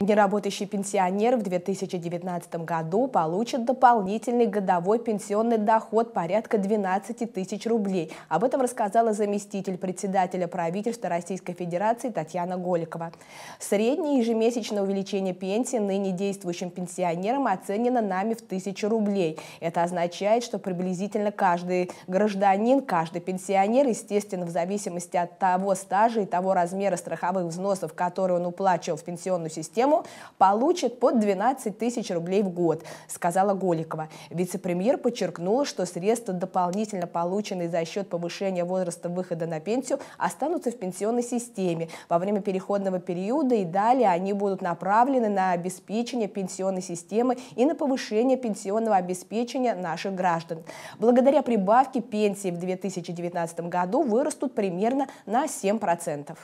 Неработающий пенсионер в 2019 году получит дополнительный годовой пенсионный доход порядка 12 тысяч рублей. Об этом рассказала заместитель председателя правительства Российской Федерации Татьяна Голикова. Среднее ежемесячное увеличение пенсии ныне действующим пенсионерам оценено нами в тысячу рублей. Это означает, что приблизительно каждый гражданин, каждый пенсионер, естественно, в зависимости от того стажа и того размера страховых взносов, которые он уплачивал в пенсионную систему, тему, получит под 12 тысяч рублей в год, сказала Голикова. Вице-премьер подчеркнула, что средства, дополнительно полученные за счет повышения возраста выхода на пенсию, останутся в пенсионной системе во время переходного периода и далее они будут направлены на обеспечение пенсионной системы и на повышение пенсионного обеспечения наших граждан. Благодаря прибавке пенсии в 2019 году вырастут примерно на 7%.